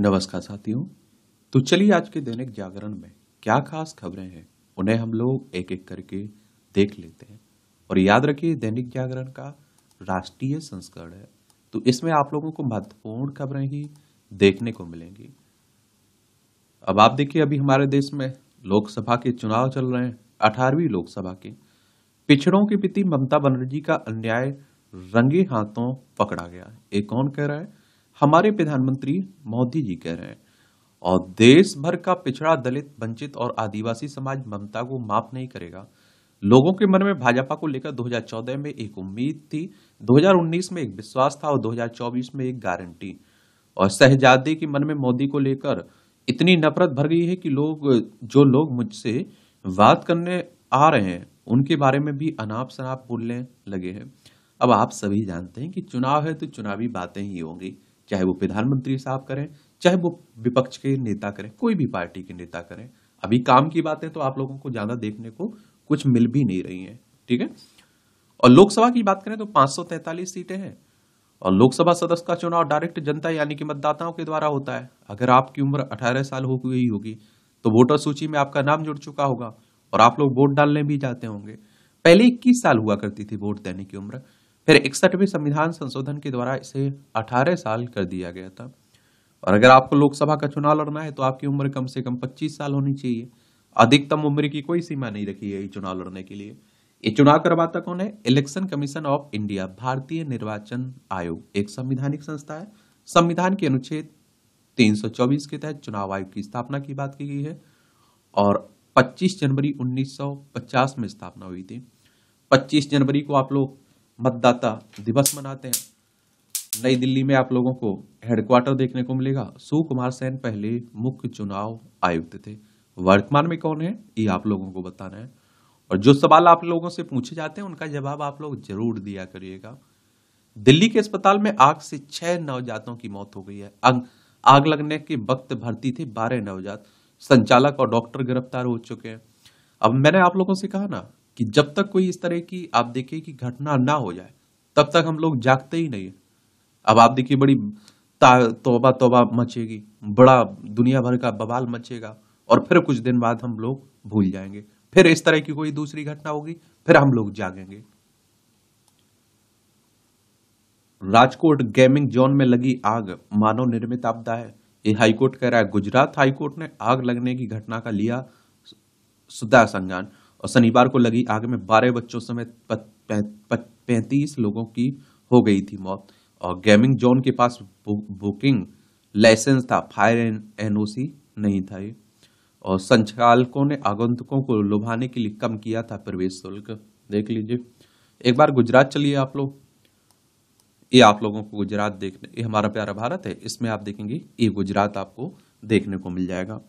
नमस्कार साथियों तो चलिए आज के दैनिक जागरण में क्या खास खबरें हैं उन्हें हम लोग एक एक करके देख लेते हैं और याद रखिए दैनिक जागरण का राष्ट्रीय संस्करण है तो इसमें आप लोगों को महत्वपूर्ण खबरें ही देखने को मिलेंगी अब आप देखिए अभी हमारे देश में लोकसभा के चुनाव चल रहे हैं अठारहवीं लोकसभा के पिछड़ों के पिति ममता बनर्जी का अन्याय रंगे हाथों पकड़ा गया ये कौन कह रहा है हमारे प्रधानमंत्री मोदी जी कह रहे हैं और देश भर का पिछड़ा दलित वंचित और आदिवासी समाज ममता को माफ नहीं करेगा लोगों के मन में भाजपा को लेकर 2014 में एक उम्मीद थी 2019 में एक विश्वास था और 2024 में एक गारंटी और सहजादी के मन में मोदी को लेकर इतनी नफरत भर गई है कि लोग जो लोग मुझसे बात करने आ रहे हैं उनके बारे में भी अनाप शनाप बोलने लगे हैं अब आप सभी जानते हैं कि चुनाव है तो चुनावी बातें ही होंगी चाहे वो प्रधानमंत्री साहब करें चाहे वो विपक्ष के नेता करें कोई भी पार्टी के नेता करें अभी काम की बातें तो आप लोगों को ज्यादा देखने को कुछ मिल भी नहीं रही है ठीक है और लोकसभा की बात करें तो 543 सीटें हैं और लोकसभा सदस्य का चुनाव डायरेक्ट जनता यानी कि मतदाताओं के द्वारा होता है अगर आपकी उम्र 18 साल हो गई होगी तो वोटर सूची में आपका नाम जुड़ चुका होगा और आप लोग वोट डालने भी जाते होंगे पहले इक्कीस साल हुआ करती थी वोट देने की उम्र फिर इकसठवीं संविधान संशोधन के द्वारा इसे 18 साल कर दिया गया था और अगर आपको लोकसभा का चुनाव लड़ना है तो आपकी उम्र कम से कम 25 साल होनी चाहिए अधिकतम उम्र की कोई सीमा नहीं रखी है चुनाव लड़ने के लिए ये चुनाव करवाता कौन है इलेक्शन कमीशन ऑफ इंडिया भारतीय निर्वाचन आयोग एक संविधानिक संस्था है संविधान के अनुच्छेद 324 के तहत चुनाव आयोग की स्थापना की बात की गई है और 25 जनवरी 1950 में स्थापना हुई थी 25 जनवरी को आप लोग मतदाता दिवस मनाते हैं नई दिल्ली में आप लोगों को हेडक्वार्टर देखने को मिलेगा सु कुमार सेन पहले मुख्य चुनाव आयुक्त थे वर्तमान में कौन है ये आप लोगों को बताना है और जो सवाल आप लोगों से पूछे जाते हैं उनका जवाब आप लोग जरूर दिया करिएगा दिल्ली के अस्पताल में आग से छह नवजातों की मौत हो गई है आग, आग लगने के वक्त भर्ती थे बारह नवजात संचालक और डॉक्टर गिरफ्तार हो चुके हैं अब मैंने आप लोगों से कहा ना कि जब तक कोई इस तरह की आप देखिए कि घटना ना हो जाए तब तक हम लोग जागते ही नहीं अब आप देखिए बड़ी तोबा तोबा मचेगी बड़ा दुनिया भर का बवाल मचेगा और फिर कुछ दिन बाद हम लोग भूल जाएंगे फिर इस तरह की कोई दूसरी घटना होगी फिर हम लोग जागेंगे राजकोट गेमिंग जोन में लगी आग मानव निर्मित आपदा है ये हाईकोर्ट कह रहा है गुजरात हाईकोर्ट ने आग लगने की घटना का लिया सुधा संज्ञान और शनिवार को लगी आग में बारह बच्चों समेत पैंतीस लोगों की हो गई थी मौत और गेमिंग जोन के पास बुकिंग लाइसेंस था फायर एन एनओसी नहीं था ये और संचालकों ने आगंतुकों को लुभाने के लिए कम किया था प्रवेश शुल्क देख लीजिए एक बार गुजरात चलिए आप लोग ये आप लोगों को गुजरात देखने ये हमारा प्यारा भारत है इसमें आप देखेंगे ये गुजरात आपको देखने को मिल जाएगा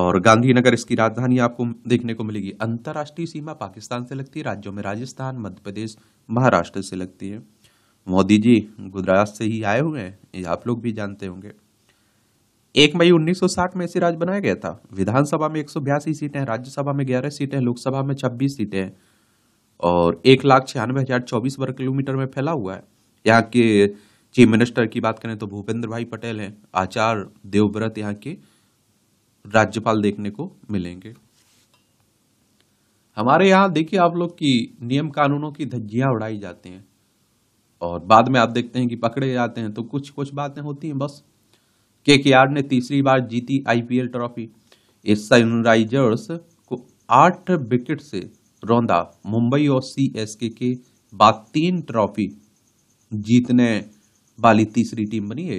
और गांधीनगर इसकी राजधानी आपको देखने को मिलेगी अंतर्राष्ट्रीय सीमा पाकिस्तान से लगती है राज्यों में राजस्थान मध्य प्रदेश महाराष्ट्र से लगती है मोदी जी गुजरात से ही आए हुए हैं ये आप लोग भी जानते होंगे एक मई 1960 में ऐसे राज्य बनाया गया था विधानसभा में एक सीटें हैं राज्यसभा में ग्यारह सीटें हैं लोकसभा में छब्बीस सीटें हैं और एक लाख छियानवे हजार चौबीस वर्ग किलोमीटर में फैला हुआ है यहाँ के चीफ मिनिस्टर की बात करें तो भूपेंद्र भाई पटेल हैं आचार्य देवव्रत यहाँ के राज्यपाल देखने को मिलेंगे हमारे यहाँ देखिए आप लोग की नियम कानूनों की धज्जियाँ उड़ाई जाती हैं और बाद में आप देखते हैं कि पकड़े जाते हैं तो कुछ कुछ बातें होती हैं बस के के आर ने तीसरी बार जीती आईपीएल ट्रॉफी इस सनराइजर्स को आठ विकेट से रौंदा मुंबई और सी के बाद तीन ट्रॉफी जीतने वाली तीसरी टीम बनी है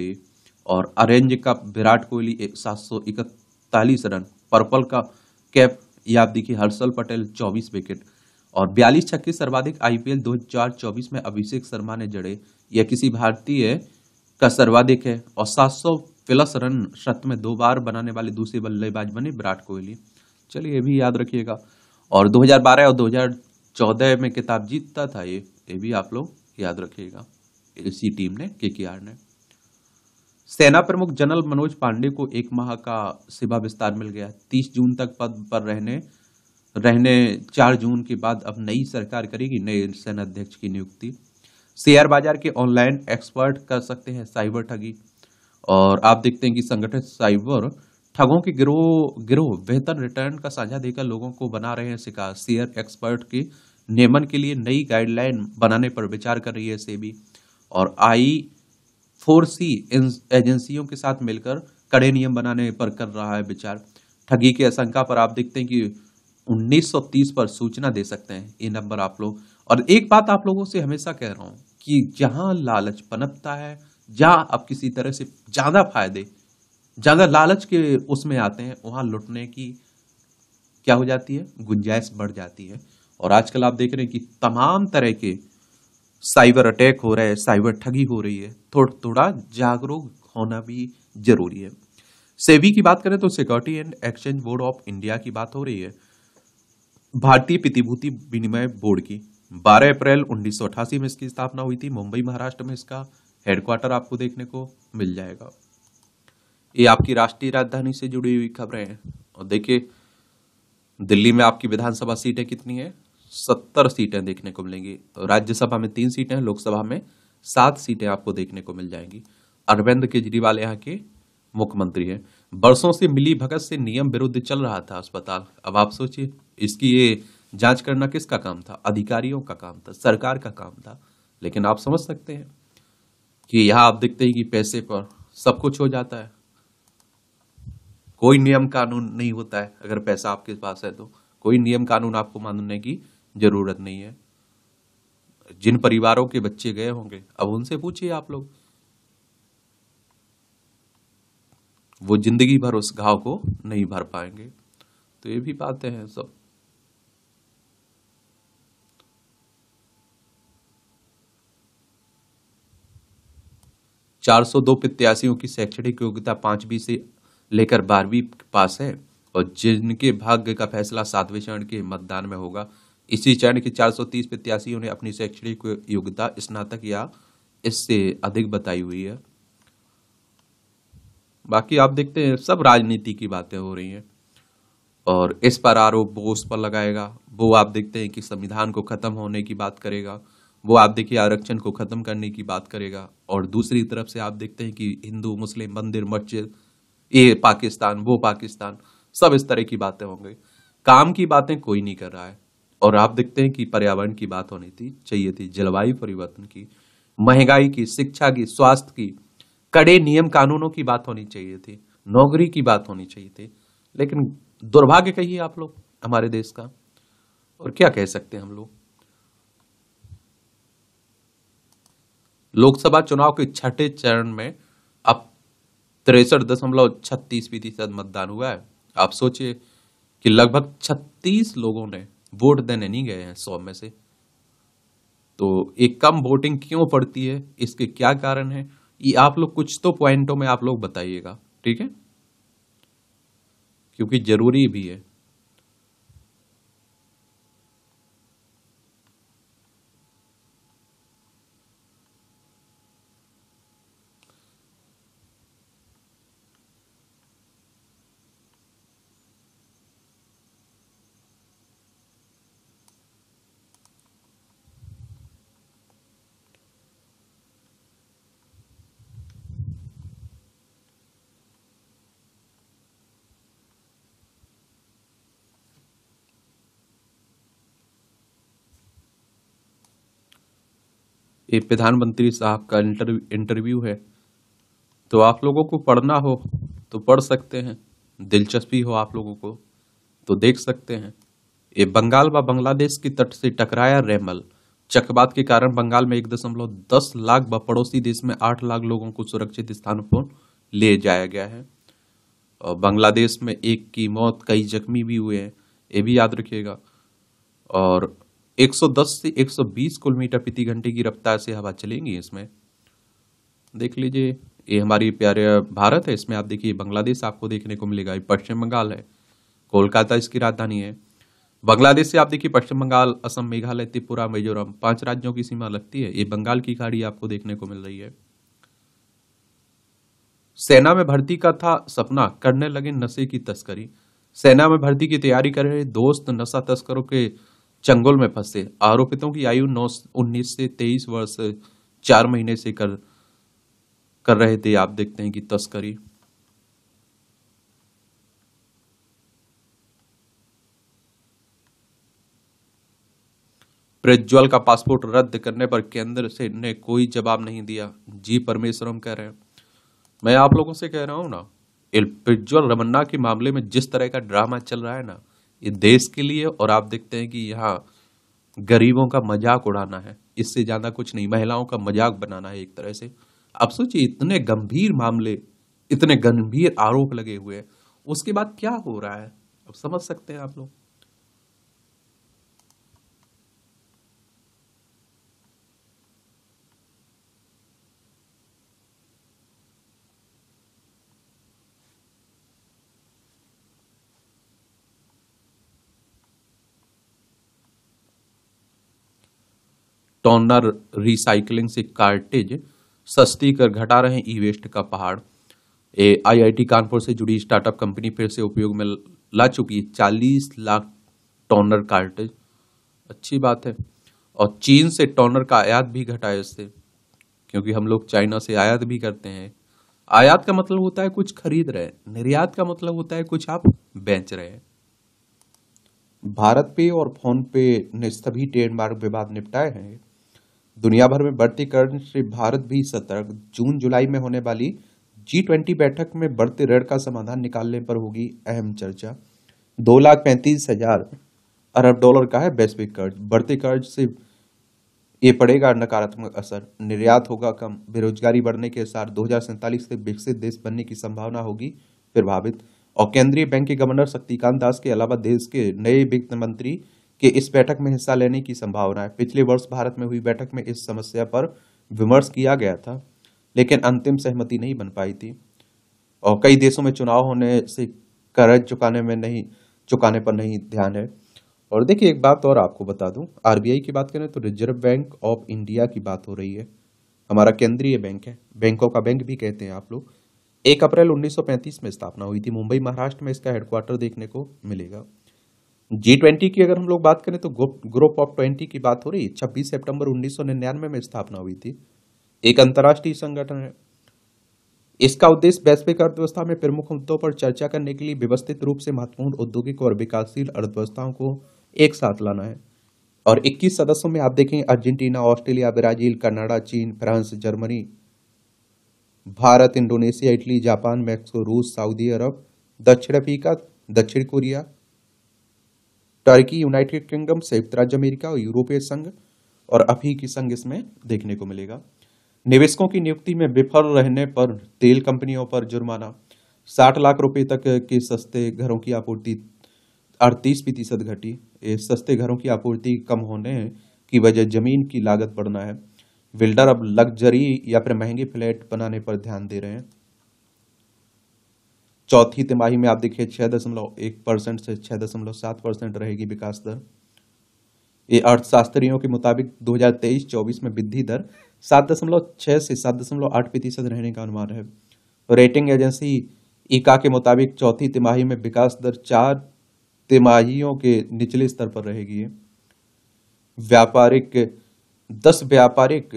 और अरेंज कप विराट कोहली सात सौ इकहत्तर इकतालीस रन पर्पल का कैप या आप देखिए हर्षल पटेल चौबीस विकेट और बयालीस छक्के सर्वाधिक आईपीएल 2024 में अभिषेक शर्मा ने जड़े यह किसी भारतीय का सर्वाधिक है और 700 प्लस रन शत में दो बार बनाने वाले दूसरे बल्लेबाज बने विराट कोहली चलिए ये भी याद रखिएगा और 2012 और 2014 में किताब जीतता था ये ये भी आप लोग याद रखिएगा इसी टीम ने के ने सेना प्रमुख जनरल मनोज पांडे को एक माह का सेवा विस्तार मिल गया तीस जून तक पद पर रहने रहने चार जून के बाद अब नई सरकार करेगी नए सेना अध्यक्ष की नियुक्ति शेयर बाजार के ऑनलाइन एक्सपर्ट कर सकते हैं साइबर ठगी और आप देखते हैं कि संगठित साइबर ठगों के गिरोह गिरोह बेहतर रिटर्न का साझा देकर लोगों को बना रहे हैं शिकार शेयर एक्सपर्ट के नियमन के लिए नई गाइडलाइन बनाने पर विचार कर रही है सेबी और आई फोर सी एजेंसियों के साथ मिलकर कड़े नियम बनाने पर कर रहा है विचार ठगी की आशंका पर आप देखते हैं कि 1930 पर सूचना दे सकते हैं ये नंबर आप लोग और एक बात आप लोगों से हमेशा कह रहा हूँ कि जहाँ लालच पनपता है जहाँ आप किसी तरह से ज़्यादा फायदे ज़्यादा लालच के उसमें आते हैं वहाँ लुटने की क्या हो जाती है गुंजाइश बढ़ जाती है और आजकल आप देख रहे हैं कि तमाम तरह के साइबर अटैक हो रहा है साइबर ठगी हो रही है थोड़ा थोड़ा जागरूक होना भी जरूरी है सेबी की बात करें तो security and exchange board of India की बात हो रही है भारतीय प्रतिभूति विनिमय बोर्ड की 12 अप्रैल उन्नीस में इसकी स्थापना हुई थी मुंबई महाराष्ट्र में इसका हेडक्वार्टर आपको देखने को मिल जाएगा ये आपकी राष्ट्रीय राजधानी से जुड़ी हुई खबरें हैं और देखिए दिल्ली में आपकी विधानसभा सीटें कितनी है सत्तर सीटें देखने को मिलेंगी तो राज्यसभा में तीन सीटें लोकसभा में सात सीटें आपको देखने को मिल जाएंगी अरविंद केजरीवाल यहाँ के मुख्यमंत्री हैं बरसों से मिली भगत से नियम विरुद्ध चल रहा था अस्पताल अब आप सोचिए इसकी ये जांच करना किसका काम था अधिकारियों का काम था सरकार का काम था लेकिन आप समझ सकते हैं कि यहाँ आप देखते हैं कि पैसे पर सब कुछ हो जाता है कोई नियम कानून नहीं होता है अगर पैसा आपके पास है तो कोई नियम कानून आपको मानने की ज़रूरत नहीं है जिन परिवारों के बच्चे गए होंगे अब उनसे पूछिए आप लोग वो जिंदगी भर उस घाव को नहीं भर पाएंगे तो ये भी बातें हैं सब चार सौ दो प्रत्याशियों की शैक्षणिक योग्यता पांचवी से लेकर बारहवीं पास है और जिनके भाग्य का फैसला सातवें चरण के मतदान में होगा इसी चरण के चार सौ तीस प्रत्याशी उन्हें अपनी शैक्षणिक योग्यता स्नातक या इससे अधिक बताई हुई है बाकी आप देखते हैं सब राजनीति की बातें हो रही हैं और इस पर आरोप वो उस पर लगाएगा वो आप देखते हैं कि संविधान को ख़त्म होने की बात करेगा वो आप देखिए आरक्षण को ख़त्म करने की बात करेगा और दूसरी तरफ से आप देखते हैं कि हिंदू मुस्लिम मंदिर मस्जिद ये पाकिस्तान वो पाकिस्तान सब इस तरह की बातें होंगी काम की बातें कोई नहीं कर रहा है और आप देखते हैं कि पर्यावरण की बात होनी थी चाहिए थी जलवायु परिवर्तन की महंगाई की शिक्षा की स्वास्थ्य की कड़े नियम कानूनों की बात होनी चाहिए थी नौकरी की बात होनी चाहिए थी लेकिन दुर्भाग्य कहिए आप लोग हमारे देश का और क्या कह सकते हैं हम लोग लोकसभा चुनाव के छठे चरण में अब तिरसठ दशमलव छत्तीस प्रतिशत मतदान हुआ है आप सोचिए कि लगभग छत्तीस लोगों ने वोट देने नहीं गए हैं सौ में से तो एक कम वोटिंग क्यों पड़ती है इसके क्या कारण है ये आप लोग कुछ तो पॉइंटों में आप लोग बताइएगा ठीक है क्योंकि जरूरी भी है ये प्रधानमंत्री साहब का इंटरव्यू इंटरव्यू है तो आप लोगों को पढ़ना हो तो पढ़ सकते हैं दिलचस्पी हो आप लोगों को तो देख सकते हैं ये बंगाल व बांग्लादेश की तट से टकराया रेमल चक्रवात के कारण बंगाल में एक दशमलव दस लाख व पड़ोसी देश में आठ लाख लोगों को सुरक्षित स्थानों पर ले जाया गया है और बांग्लादेश में एक की मौत कई जख्मी भी हुए हैं ये भी याद रखिएगा और 110 से 120 किलोमीटर प्रति घंटे की रफ्तार से हवा चलेंगी इसमें देख लीजिए ये हमारी प्यारे भारत है इसमें आप देखिए बांग्लादेश आपको देखने को मिलेगा ये पश्चिम बंगाल है कोलकाता इसकी राजधानी है बांग्लादेश से आप देखिए पश्चिम बंगाल असम मेघालय त्रिपुरा मिजोरम पांच राज्यों की सीमा लगती है ये बंगाल की खाड़ी आपको देखने को मिल रही है सेना में भर्ती का था सपना करने लगे नशे की तस्करी सेना में भर्ती की तैयारी कर रहे दोस्त नशा तस्करों के चंगुल में फंसे आरोपितों की आयु नौ उन्नीस से तेईस वर्ष चार महीने से कर कर रहे थे आप देखते हैं कि तस्करी प्रज्वल का पासपोर्ट रद्द करने पर केंद्र से ने कोई जवाब नहीं दिया जी परमेश्वरम कह रहे हैं मैं आप लोगों से कह रहा हूं ना प्रज्वल रमन्ना के मामले में जिस तरह का ड्रामा चल रहा है ना ये देश के लिए और आप देखते हैं कि यहाँ गरीबों का मजाक उड़ाना है इससे ज़्यादा कुछ नहीं महिलाओं का मजाक बनाना है एक तरह से आप सोचिए इतने गंभीर मामले इतने गंभीर आरोप लगे हुए हैं उसके बाद क्या हो रहा है अब समझ सकते हैं आप लोग टोनर रिसाइकलिंग से कार्टेज सस्ती कर घटा रहे हैं ई वेस्ट का पहाड़ ए आईआईटी कानपुर से जुड़ी स्टार्टअप कंपनी फिर से उपयोग में ला चुकी है चालीस लाख टोनर कार्टेज अच्छी बात है और चीन से टोनर का आयात भी घटा है इससे क्योंकि हम लोग चाइना से आयात भी करते हैं आयात का मतलब होता है कुछ खरीद रहे निर्यात का मतलब होता है कुछ आप बेच रहे हैं भारत पे और फोन पे ने सभी ट्रेडमार्क विवाद निपटाए हैं दुनिया भर में बढ़ती कर्ज से भारत भी सतर्क जून जुलाई में होने वाली जी ट्वेंटी बैठक में बढ़ते ऋण का समाधान निकालने पर होगी अहम चर्चा दो लाख पैंतीस हजार अरब डॉलर का है वैश्विक कर्ज बढ़ते कर्ज से ये पड़ेगा नकारात्मक असर निर्यात होगा कम बेरोजगारी बढ़ने के साथ दो से विकसित देश बनने की संभावना होगी प्रभावित और केंद्रीय बैंक के गवर्नर शक्तिकांत दास के अलावा देश के नए वित्त मंत्री कि इस बैठक में हिस्सा लेने की संभावना है पिछले वर्ष भारत में हुई बैठक में इस समस्या पर विमर्श किया गया था लेकिन अंतिम सहमति नहीं बन पाई थी और कई देशों में चुनाव होने से कर्ज चुकाने में नहीं चुकाने पर नहीं ध्यान है और देखिए एक बात और आपको बता दूं आरबीआई की बात करें तो रिजर्व बैंक ऑफ इंडिया की बात हो रही है हमारा केंद्रीय बैंक है बैंकों का बैंक भी कहते हैं आप लोग एक अप्रैल 1935 में स्थापना हुई थी मुंबई महाराष्ट्र में इसका हेडक्वार्टर देखने को मिलेगा जी ट्वेंटी की अगर हम लोग बात करें तो ग्रुप ऑफ ट्वेंटी की बात हो रही छब्बीस सितंबर उन्नीस सौ निन्यानवे में स्थापना हुई थी एक अंतर्राष्ट्रीय संगठन है इसका उद्देश्य वैश्विक अर्थव्यवस्था में प्रमुख मुद्दों पर चर्चा करने के लिए व्यवस्थित रूप से महत्वपूर्ण औद्योगिक और विकासशील अर्थव्यवस्थाओं को एक साथ लाना है और 21 सदस्यों में आप देखें अर्जेंटीना ऑस्ट्रेलिया ब्राजील कनाडा चीन France Germany Bharat Indonesia Italy Japan Mexico रूस सऊदी अरब दक्षिण अफ्रीका दक्षिण कोरिया टर्की यूनाइटेड किंगडम संयुक्त राज्य अमेरिका और यूरोपीय संघ और अभी की संघ इसमें देखने को मिलेगा निवेशकों की नियुक्ति में विफल रहने पर तेल कंपनियों पर जुर्माना साठ लाख रुपए तक के सस्ते घरों की आपूर्ति अड़तीस प्रतिशत घटी सस्ते घरों की आपूर्ति कम होने की वजह जमीन की लागत बढ़ना है बिल्डर अब लग्जरी या फिर महंगे फ्लैट बनाने पर ध्यान दे रहे हैं चौथी तिमाही में आप देखिए छः दशमलव एक परसेंट से छः दशमलव सात परसेंट रहेगी विकास दर ये अर्थशास्त्रियों के मुताबिक 2023-24 में वृद्धि दर सात दशमलव छः से सात दशमलव आठ प्रतिशत रहने का अनुमान है रेटिंग एजेंसी इका के मुताबिक चौथी तिमाही में विकास दर चार तिमाहियों के निचले स्तर पर रहेगी व्यापारिक दस व्यापारिक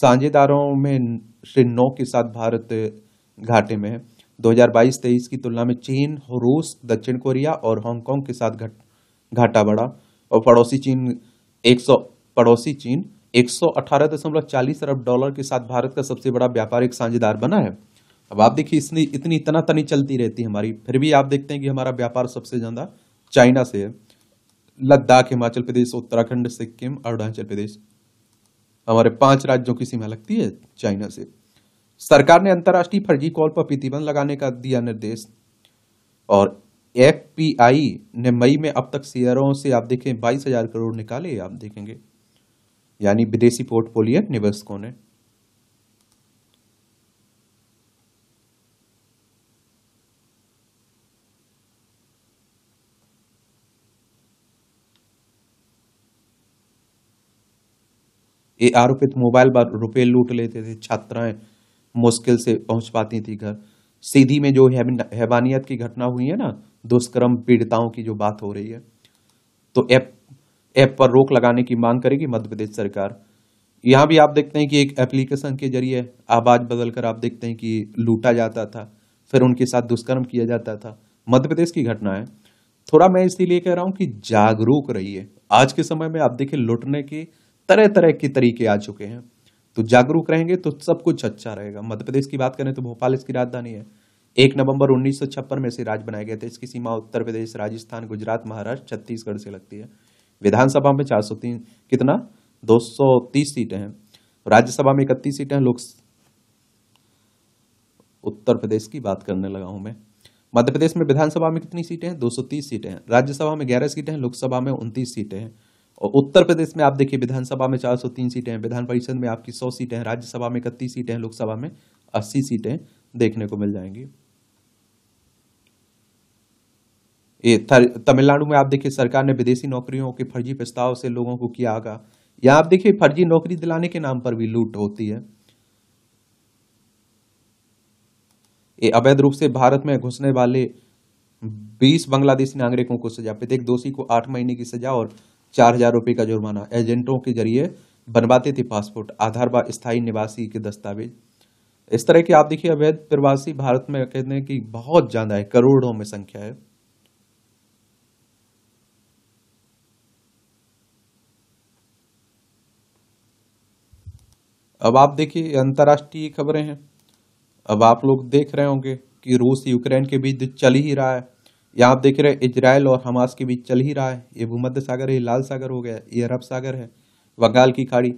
साझेदारों में से नौ के साथ भारत घाटे में है 2022-23 की तुलना में चीन रूस दक्षिण कोरिया और हांगकांग के साथ घट घाटा बढ़ा और पड़ोसी चीन एक पड़ोसी चीन 118.40 अरब डॉलर के साथ भारत का सबसे बड़ा व्यापारिक साझेदार बना है अब आप देखिए इसने इतनी तना तनी चलती रहती है हमारी फिर भी आप देखते हैं कि हमारा व्यापार सबसे ज़्यादा चाइना से है लद्दाख हिमाचल प्रदेश उत्तराखंड सिक्किम अरुणाचल प्रदेश हमारे पांच राज्यों की सीमा लगती है चाइना से सरकार ने अंतर्राष्ट्रीय फर्जी कॉल पर प्रतिबंध लगाने का दिया निर्देश और एफ ने मई में अब तक शेयरों से आप देखें बाईस हजार करोड़ निकाले आप देखेंगे यानी विदेशी पोर्टफोलियो निवेशकों ने ए आरोपित मोबाइल पर रुपये लूट लेते थे छात्राएं मुश्किल से पहुंच पाती थी घर सीधी में जो हैबानियत की घटना हुई है ना दुष्कर्म पीड़िताओं की जो बात हो रही है तो ऐप ऐप पर रोक लगाने की मांग करेगी मध्य प्रदेश सरकार यहाँ भी आप देखते हैं कि एक एप्लीकेशन के जरिए आवाज़ बदल कर आप देखते हैं कि लूटा जाता था फिर उनके साथ दुष्कर्म किया जाता था मध्य प्रदेश की घटना है थोड़ा मैं इसीलिए कह रहा हूँ कि जागरूक रहिए आज के समय में आप देखिए लुटने के तरह तरह के तरीके आ चुके हैं तो जागरूक रहेंगे तो सब कुछ अच्छा रहेगा मध्य प्रदेश की बात करें तो भोपाल इसकी राजधानी है एक नवंबर उन्नीस में इसे राज्य बनाया गया था इसकी सीमा उत्तर प्रदेश राजस्थान गुजरात महाराष्ट्र छत्तीसगढ़ से लगती है विधानसभा में तीन कितना तीस सीटें हैं राज्यसभा में इकतीस सीटें हैं लोक उत्तर प्रदेश की बात करने लगा हूं मैं मध्य प्रदेश में विधानसभा में कितनी सीटें हैं 230 सीटें हैं राज्यसभा में 11 सीटें हैं लोकसभा में उनतीस सीटें हैं और उत्तर प्रदेश में आप देखिए विधानसभा में 403 सीटें हैं विधान परिषद में आपकी 100 सीटें हैं राज्यसभा में इकतीस सीटें हैं लोकसभा में 80 सीटें देखने को मिल जाएंगी ये तमिलनाडु में आप देखिए सरकार ने विदेशी नौकरियों के फर्जी प्रस्ताव से लोगों को किया आगा यहां आप देखिए फर्जी नौकरी दिलाने के नाम पर भी लूट होती है ये अवैध रूप से भारत में घुसने वाले 20 बांग्लादेशी नागरिकों को सजा प्रत्येक दोषी को आठ महीने की सजा और चार हजार रुपये का जुर्माना एजेंटों के जरिए बनवाते थे पासपोर्ट आधार व स्थायी निवासी के दस्तावेज इस तरह की आप देखिए अवैध प्रवासी भारत में कहते हैं कि बहुत ज़्यादा है करोड़ों में संख्या है अब आप देखिए अंतर्राष्ट्रीय खबरें हैं अब आप लोग देख रहे होंगे कि रूस यूक्रेन के बीच चल ही रहा है यहाँ आप देख रहे हैं इजराइल और हमास के बीच चल ही रहा है ये भूमध्य सागर है लाल सागर हो गया ये अरब सागर है बंगाल की खाड़ी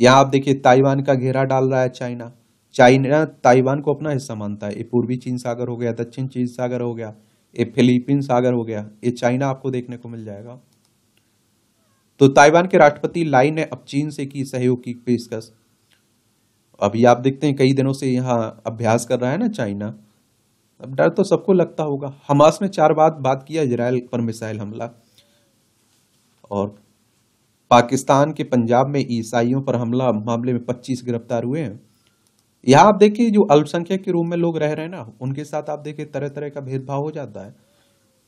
यहाँ आप देखिए ताइवान का घेरा डाल रहा है चाइना चाइना ताइवान को अपना हिस्सा मानता है ये पूर्वी चीन सागर हो गया दक्षिण चीन सागर हो गया ये फिलीपीन सागर हो गया ये चाइना आपको देखने को मिल जाएगा तो ताइवान के राष्ट्रपति लाई ने अब चीन से की सहयोग की पेशकश अभी आप देखते हैं कई दिनों से यहाँ अभ्यास कर रहा है ना चाइना अब डर तो सबको लगता होगा हमास ने चार बार बात किया इसराइल पर मिसाइल हमला और पाकिस्तान के पंजाब में ईसाइयों पर हमला मामले में 25 गिरफ्तार हुए हैं यहाँ आप देखिए जो अल्पसंख्यक के रूप में लोग रह रहे हैं ना उनके साथ आप देखिए तरह तरह का भेदभाव हो जाता है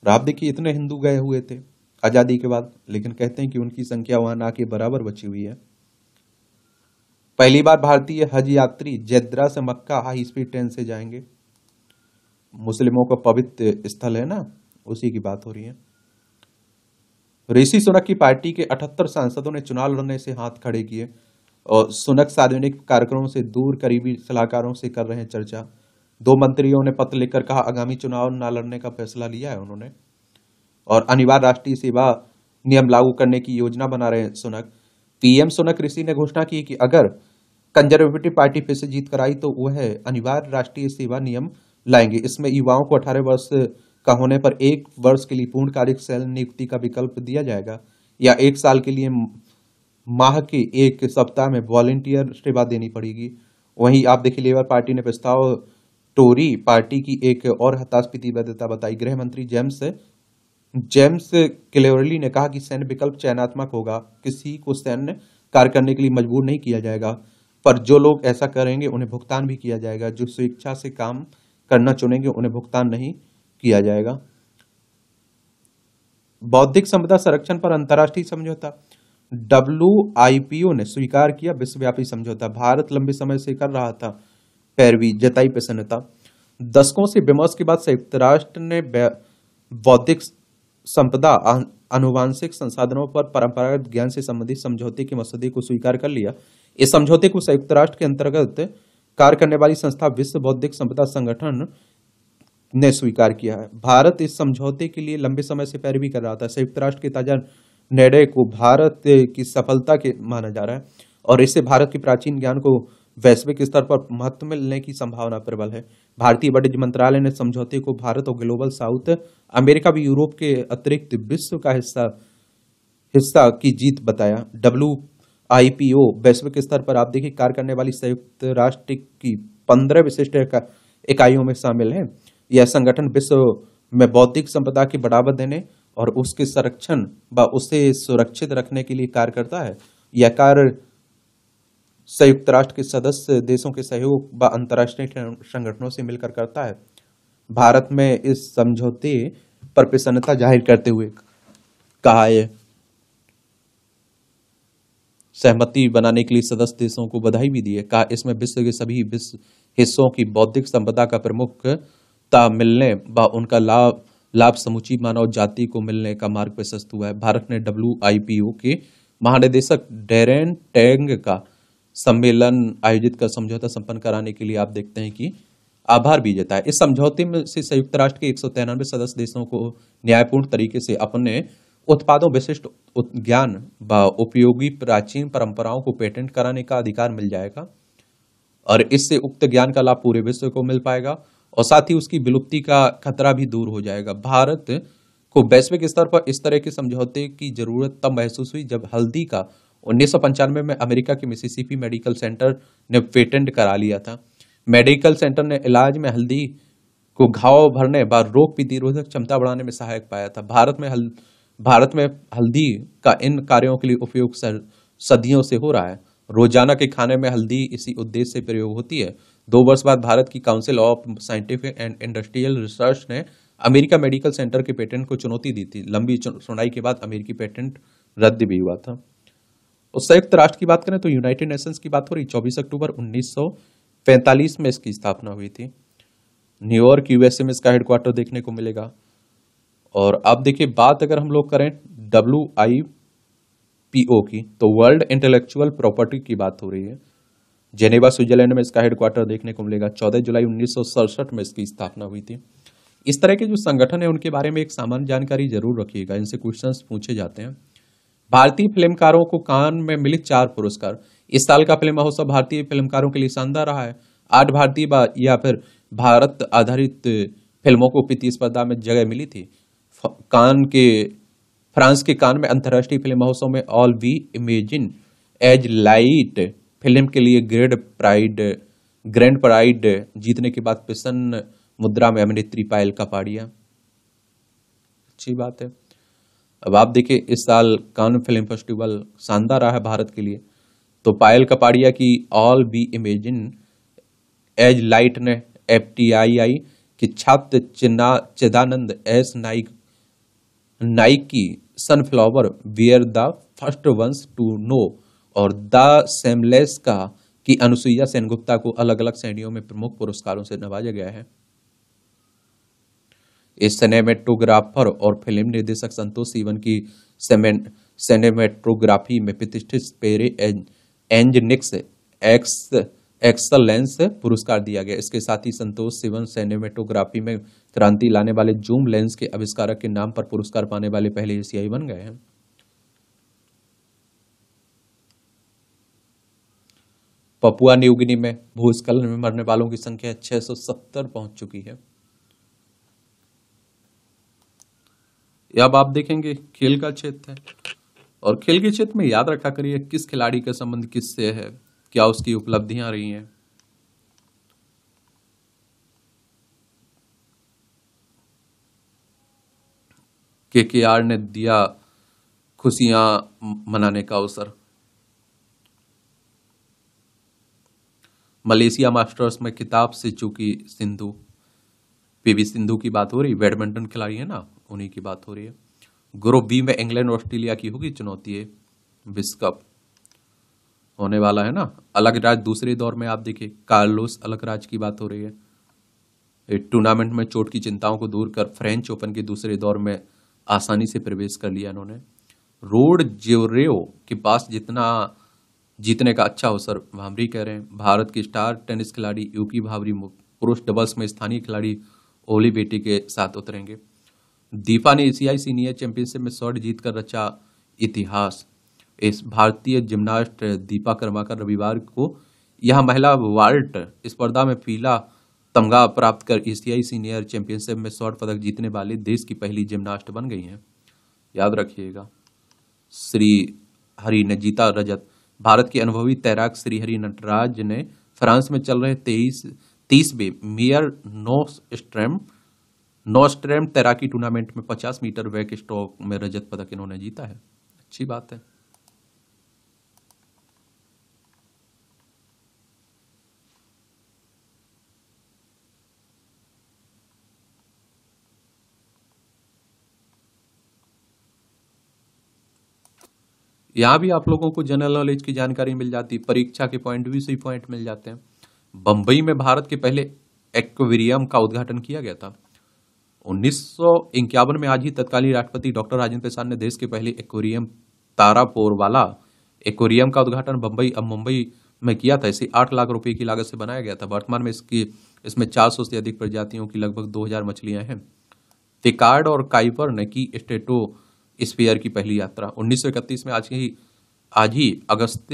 और आप देखिए इतने हिंदू गए हुए थे आज़ादी के बाद लेकिन कहते हैं कि उनकी संख्या वहाँ ना के बराबर बची हुई है पहली बार भारतीय हज यात्री जैद्रा से मक्का हाई स्पीड ट्रेन से जाएंगे मुस्लिमों का पवित्र स्थल है ना उसी की बात हो रही है ऋषि सुनक की पार्टी के 78 सांसदों ने चुनाव लड़ने से हाथ खड़े किए और सुनक सार्वजनिक कार्यक्रमों से दूर करीबी सलाहकारों से कर रहे हैं चर्चा दो मंत्रियों ने पत्र लिखकर कहा आगामी चुनाव न लड़ने का फैसला लिया है उन्होंने और अनिवार्य राष्ट्रीय सेवा नियम लागू करने की योजना बना रहे हैं सुनक पीएम सुनक ऋषि ने घोषणा की कि अगर कंजर्वेटिव पार्टी फिर से जीत कराई तो वह अनिवार्य राष्ट्रीय सेवा नियम लाएंगे इसमें युवाओं को अठारह वर्ष का होने पर एक वर्ष के लिए पूर्ण सेल नियुक्ति का विकल्प दिया जाएगा या एक साल के लिए माह के एक सप्ताह में वॉलेंटियर सेवा देनी पड़ेगी वहीं आप देखिए लेबर पार्टी ने प्रस्ताव टोरी पार्टी की एक और हताश प्रतिबद्धता बताई गृह मंत्री जेम्स जेम्स क्लेवरली ने कहा कि सैन्य विकल्प चयनात्मक होगा किसी को सैन्य कार्य करने के लिए मजबूर नहीं किया जाएगा पर जो लोग ऐसा करेंगे उन्हें भुगतान भी किया जाएगा जो स्वेच्छा से काम करना चुनेंगे उन्हें भुगतान नहीं किया जाएगा बौद्धिक संपदा संरक्षण पर अंतर्राष्ट्रीय समझौता डब्ल्यू ने स्वीकार किया विश्वव्यापी समझौता भारत लंबे समय से कर रहा था पैरवी जताई प्रसन्नता दशकों से विमर्श के बाद संयुक्त राष्ट्र ने बौद्धिक संपदा अनुवांशिक संसाधनों पर परंपरागत ज्ञान से संबंधित समझौते के मसौदे को स्वीकार कर लिया इस समझौते को संयुक्त राष्ट्र के अंतर्गत कार्य करने वाली संस्था विश्व बौद्धिक संपदा संगठन ने स्वीकार किया है भारत इस समझौते के लिए लंबे समय से पैरवी कर रहा था संयुक्त राष्ट्र के ताजा निर्णय को भारत की सफलता के माना जा रहा है और इससे भारत के प्राचीन ज्ञान को वैश्विक स्तर पर महत्व मिलने की संभावना प्रबल है भारतीय वाणिज्य मंत्रालय ने समझौते को भारत और ग्लोबल साउथ अमेरिका भी यूरोप के अतिरिक्त विश्व का हिस्सा हिस्सा की जीत बताया डब्ल्यू आईपीओ वैश्विक स्तर पर आप देखिए कार्य करने वाली संयुक्त राष्ट्र की पंद्रह विशिष्ट इकाइयों में शामिल है यह संगठन विश्व में बौद्धिक संपदा की बढ़ावा देने और उसके संरक्षण व उसे सुरक्षित रखने के लिए कार्य करता है यह कार्य संयुक्त राष्ट्र के सदस्य देशों के सहयोग व अंतर्राष्ट्रीय संगठनों से मिलकर करता है भारत में इस समझौते पर प्रसन्नता जाहिर करते हुए कहा है सहमति बनाने के लिए सदस्य देशों को बधाई भी दी है कहा इसमें विश्व के सभी विश्व हिस्सों की बौद्धिक संपदा का प्रमुखता मिलने व उनका लाभ लाभ समुची मानव जाति को मिलने का मार्ग प्रशस्त हुआ है भारत ने डब्ल्यू के महानिदेशक डेरेन टेंग का सम्मेलन आयोजित कर समझौता संपन्न कराने के लिए आप देखते हैं कि आभार भी जताया इस समझौते में से संयुक्त राष्ट्र के एक सदस्य देशों को न्यायपूर्ण तरीके से अपने उत्पादों विशिष्ट ज्ञान व उपयोगी प्राचीन परंपराओं को पेटेंट कराने का अधिकार मिल जाएगा और इससे उक्त ज्ञान का लाभ पूरे विश्व को मिल पाएगा और साथ ही उसकी विलुप्ति का खतरा भी दूर हो जाएगा भारत को वैश्विक स्तर पर इस तरह के समझौते की जरूरत तब महसूस हुई जब हल्दी का उन्नीस में अमेरिका के मिसिसिपी मेडिकल सेंटर ने पेटेंट करा लिया था मेडिकल सेंटर ने इलाज में हल्दी को घाव भरने व रोग प्रतिरोधक क्षमता बढ़ाने में सहायक पाया था भारत में हल्दी भारत में हल्दी का इन कार्यों के लिए उपयोग सदियों से हो रहा है रोजाना के खाने में हल्दी इसी उद्देश्य से प्रयोग होती है दो वर्ष बाद भारत की council of scientific and industrial research ने अमेरिका मेडिकल सेंटर के पेटेंट को चुनौती दी थी लंबी सुनाई के बाद अमेरिकी पेटेंट रद्द भी हुआ था संयुक्त राष्ट्र की बात करें तो यूनाइटेड नेशंस की बात हो रही चौबीस अक्टूबर उन्नीस में इसकी स्थापना हुई थी न्यूयॉर्क यूएसए में इसका हेडक्वार्टर देखने को मिलेगा और अब देखिए बात अगर हम लोग करें डब्ल्यू आई पी ओ की तो वर्ल्ड इंटेलेक्चुअल प्रॉपर्टी की बात हो रही है जेनेवा स्विट्जरलैंड में इसका हेडक्वार्टर देखने को मिलेगा चौदह जुलाई उन्नीस में इसकी स्थापना हुई थी इस तरह के जो संगठन है उनके बारे में एक सामान्य जानकारी जरूर रखिएगा इनसे क्वेश्चन पूछे जाते हैं भारतीय फिल्मकारों को कान में मिले चार पुरस्कार इस साल का फिल्म महोत्सव भारतीय फिल्मकारों के लिए शानदार रहा है आठ भारतीय या फिर भारत आधारित फिल्मों को प्रतिस्पर्धा में जगह मिली थी कान के फ्रांस के कान में अंतर्राष्ट्रीय फिल्म महोत्सव में all we imagine as light film के लिए ग्रेड प्राइड ग्रैंड प्राइड जीतने के बाद प्रसन्न मुद्रा में अभिनेत्री पायल का पाड़िया अच्छी बात है अब आप देखिए इस साल कान फिल्म फेस्टिवल शानदार रहा है भारत के लिए तो पायल कपाड़िया की all we imagine as light ने एफ टी आई आई की छात्र Chinna Chidanand S Naik Nike Sunflower were the first ones to know और द सेमलेस का कि अनुसुईया सेनगुप्ता को अलग अलग श्रेणियों में प्रमुख पुरस्कारों से नवाजा गया है इस सिनेमेटोग्राफर और फिल्म निर्देशक संतोष सीवन की सिनेमेटोग्राफी में प्रतिष्ठित पेरे एंज, एंजनिक्स एक्स एक्सलेंस पुरस्कार दिया गया इसके साथ ही संतोष सिवन सैनेमेटोग्राफी में क्रांति लाने वाले जूम लेंस के आविष्कारक के नाम पर पुरस्कार पाने वाले पहले एशियाई बन गए हैं पपुआ न्यूगिनी में भूस्खलन में मरने वालों की संख्या 670 पहुंच चुकी है अब आप देखेंगे खेल का क्षेत्र है और खेल के क्षेत्र में याद रखा करिए किस खिलाड़ी का संबंध किससे है क्या उसकी उपलब्धियां रही हैं के के आर ने दिया खुशियां मनाने का अवसर मलेशिया मास्टर्स में किताब से चूकी सिंधु पीवी सिंधु की बात हो रही बैडमिंटन खिलाड़ी है ना उन्हीं की बात हो रही है ग्रुप बी में इंग्लैंड ऑस्ट्रेलिया की होगी चुनौती है विश्व कप होने वाला है ना अलग राज दूसरे दौर में आप देखिए कार्लोस अलग राज की बात हो रही है टूर्नामेंट में चोट की चिंताओं को दूर कर फ्रेंच ओपन के दूसरे दौर में आसानी से प्रवेश कर लिया इन्होंने रोड जेवरेओ के पास जितना जीतने का अच्छा अवसर भामरी कह रहे हैं भारत के स्टार टेनिस खिलाड़ी यूकी भावरी पुरुष डबल्स में स्थानीय खिलाड़ी ओली बेटी के साथ उतरेंगे दीपा ने एशियाई सीनियर चैंपियनशिप में शॉर्ट जीतकर रचा इतिहास इस भारतीय जिम्नास्ट दीपा कर्माकर रविवार को यह महिला वाल्ट स्पर्धा में पीला तमगा प्राप्त कर एशियाई सीनियर चैंपियनशिप में स्वर्ण पदक जीतने वाली देश की पहली जिम्नास्ट बन गई हैं याद रखिएगा श्री हरि ने जीता रजत भारत के अनुभवी तैराक श्री नटराज ने फ्रांस में चल रहे तेईस तीसवें मियर नोस नोस्ट्रेम तैराकी टूर्नामेंट में पचास मीटर वैक स्टॉक में रजत पदक इन्होंने जीता है अच्छी बात है यहाँ भी आप लोगों को जनरल नॉलेज की जानकारी मिल जाती है परीक्षा के पॉइंट भी सही पॉइंट मिल जाते हैं बम्बई में भारत के पहले एक्वेरियम का उद्घाटन किया गया था उन्नीस में आज ही तत्कालीन राष्ट्रपति डॉक्टर राजेंद्र प्रसाद ने देश के पहले एक्वेरियम तारापोर वाला एक्वेरियम का उद्घाटन बम्बई अब मुंबई में किया था इसे आठ लाख रुपए की लागत से बनाया गया था वर्तमान में इसकी इसमें चार सौ से अधिक प्रजातियों की लगभग दो हजार मछलियां हैं तिकार्ड और काइपर ने की स्टेटो स्पेयर की पहली यात्रा 1931 में आज ही आज ही अगस्त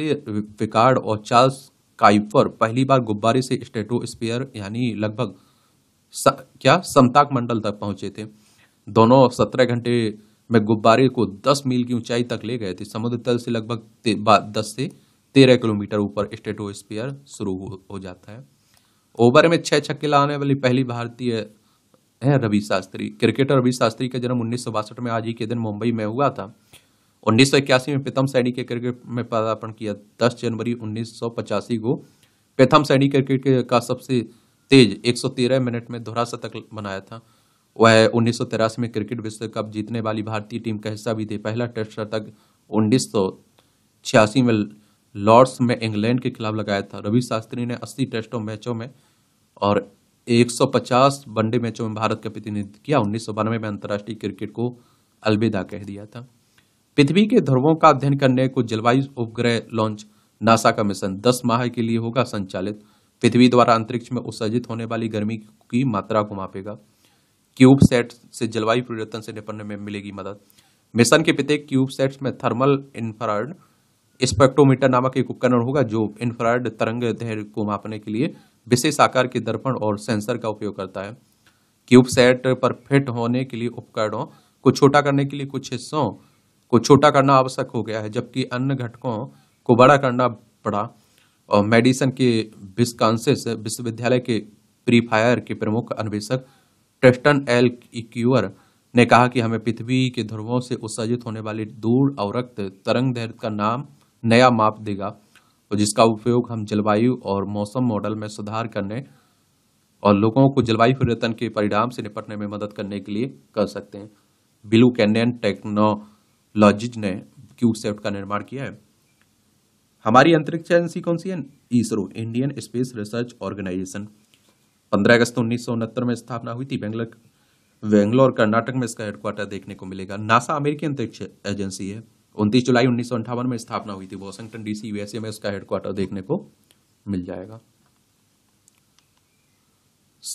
विकार्ड और चार्ल्स काइफर पहली बार गुब्बारे से स्टेटो स्पेयर यानी लगभग स, क्या समताक मंडल तक पहुंचे थे दोनों सत्रह घंटे में गुब्बारे को दस मील की ऊंचाई तक ले गए थे समुद्र तल से लगभग दस से तेरह किलोमीटर ऊपर स्टेटो स्पेयर शुरू हो, हो जाता है ओवर में छः छक्के लाने वाली पहली भारतीय हैं रवि शास्त्री क्रिकेटर रवि शास्त्री का जन्म उन्नीस में आज ही के दिन मुंबई में हुआ था उन्नीस में प्रथम श्रेणी के क्रिकेट में पदार्पण किया दस जनवरी उन्नीस को प्रथम श्रेणी क्रिकेट का सबसे तेज 113 मिनट में दोहरा शतक बनाया था वह उन्नीस में क्रिकेट विश्व कप जीतने वाली भारतीय टीम का हिस्सा भी थे पहला टेस्ट शतक उन्नीस में लॉर्ड्स में इंग्लैंड के खिलाफ लगाया था रवि शास्त्री ने 80 टेस्टों मैचों में और 150 वनडे मैचों में भारत का प्रतिनिधित्व किया उन्नीस में अंतर्राष्ट्रीय क्रिकेट को अलविदा कह दिया था पृथ्वी के ध्रुवों का अध्ययन करने को जलवायु उपग्रह लॉन्च नासा का मिशन 10 माह के लिए होगा संचालित पृथ्वी द्वारा अंतरिक्ष में उत्सर्जित होने वाली गर्मी की मात्रा को मापेगा क्यूब सेट से जलवायु परिवर्तन से निपटने में मिलेगी मदद मिशन के प्रत्येक क्यूब सेट में थर्मल इंफ्रारेड स्पेक्ट्रोमीटर नामक एक उपकरण होगा जो इंफ्रारेड तरंग दैर्घ्य को मापने के लिए विशेष आकार के दर्पण और सेंसर का उपयोग करता है क्यूब सेट पर फिट होने के लिए उपकरणों को छोटा करने के लिए कुछ हिस्सों को छोटा करना आवश्यक हो गया है जबकि अन्य घटकों को बड़ा करना पड़ा और मेडिसन के विस्कांसिस विश्वविद्यालय के प्रीफायर के प्रमुख अन्वेषक ट्रेस्टन एल इक्यूअर ने कहा कि हमें पृथ्वी के ध्रुवों से उत्सर्जित होने वाली दूर अवरक्त तरंग दैर्घ्य का नाम नया माप देगा तो जिसका उपयोग हम जलवायु और मौसम मॉडल में सुधार करने और लोगों को जलवायु परिवर्तन के परिणाम से निपटने में मदद करने के लिए कर सकते हैं ब्लू कैनियन टेक्नोलॉजीज ने क्यू सेफ्ट का निर्माण किया है हमारी अंतरिक्ष एजेंसी कौन सी है ISRO Indian space research organisation 15 अगस्त उन्नीस में स्थापना हुई थी बेंगलोर बेंगलोर कर्नाटक में इसका हेडक्वार्टर देखने को मिलेगा नासा अमेरिकी अंतरिक्ष एजेंसी है उनतीस जुलाई उन्नीस में स्थापना हुई थी वॉशिंगटन डीसी यूएसए में उसका हेडक्वार्टर देखने को मिल जाएगा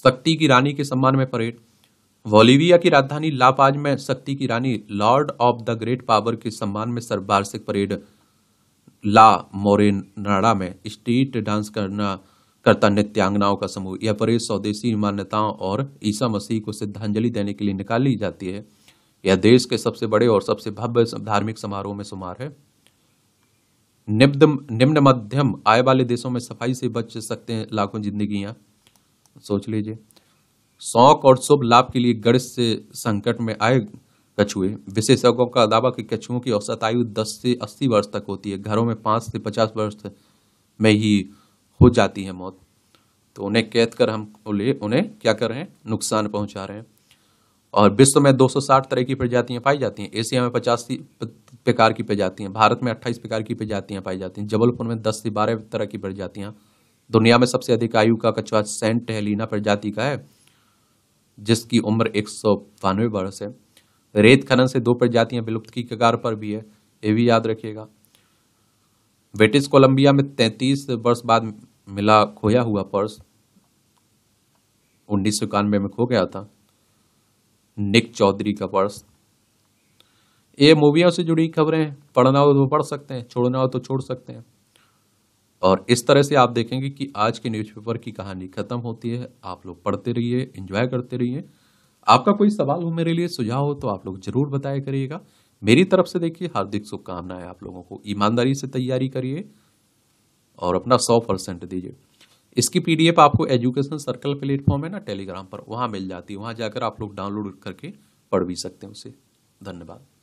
शक्ति की रानी के सम्मान में परेड वॉलीविया की राजधानी लापाज में शक्ति की रानी lord of the great power के सम्मान में सर्वार्षिक परेड ला मोरेनाडा में स्ट्रीट डांस करना करता नित्यांगनाओं का समूह यह परेड स्वदेशी मान्यताओं और ईसा मसीह को श्रद्धांजलि देने के लिए निकाली जाती है यह देश के सबसे बड़े और सबसे भव्य धार्मिक समारोह में शुमार है निम्न मध्यम आय वाले देशों में सफाई से बच सकते हैं लाखों जिंदगी सोच लीजिए शौक और शुभ लाभ के लिए गणित से संकट में आए कछुए विशेषज्ञों का दावा कि कछुओं की औसत आयु 10 से 80 वर्ष तक होती है घरों में 5 से 50 वर्ष में ही हो जाती है मौत तो उन्हें कैद कर हम उन्हें क्या कर रहे हैं नुकसान पहुंचा रहे हैं और विश्व में 260 तरह की प्रजातियाँ पाई जाती हैं एशिया में पचासी प्रकार की प्रजातियाँ भारत में अट्ठाईस प्रकार की प्रजातियाँ पाई जाती हैं जबलपुर में दस से बारह तरह की प्रजातियाँ दुनिया में सबसे अधिक आयु का कछुआ सेंट टहलीना प्रजाति का है जिसकी उम्र एक सौ बानवे वर्ष है रेत खनन से दो प्रजातियां विलुप्त की कगार पर भी है ये भी याद रखिएगा ब्रिटिश कोलंबिया में तैंतीस वर्ष बाद मिला खोया हुआ पर्स उन्नीस सौ इक्यानवे में खो गया था निक चौधरी का पर्स ये मूवियों से जुड़ी खबरें हैं पढ़ना हो तो पढ़ सकते हैं छोड़ना हो तो छोड़ सकते हैं और इस तरह से आप देखेंगे कि आज के न्यूज़पेपर की कहानी ख़त्म होती है आप लोग पढ़ते रहिए एंजॉय करते रहिए आपका कोई सवाल हो मेरे लिए सुझाव हो तो आप लोग ज़रूर बताया करिएगा मेरी तरफ से देखिए हार्दिक शुभकामनाएं आप लोगों को ईमानदारी से तैयारी करिए और अपना सौ परसेंट दीजिए इसकी पीडीएफ आपको एजुकेशन सर्कल प्लेटफॉर्म है ना टेलीग्राम पर वहाँ मिल जाती है वहाँ जाकर आप लोग डाउनलोड करके पढ़ भी सकते हैं उसे धन्यवाद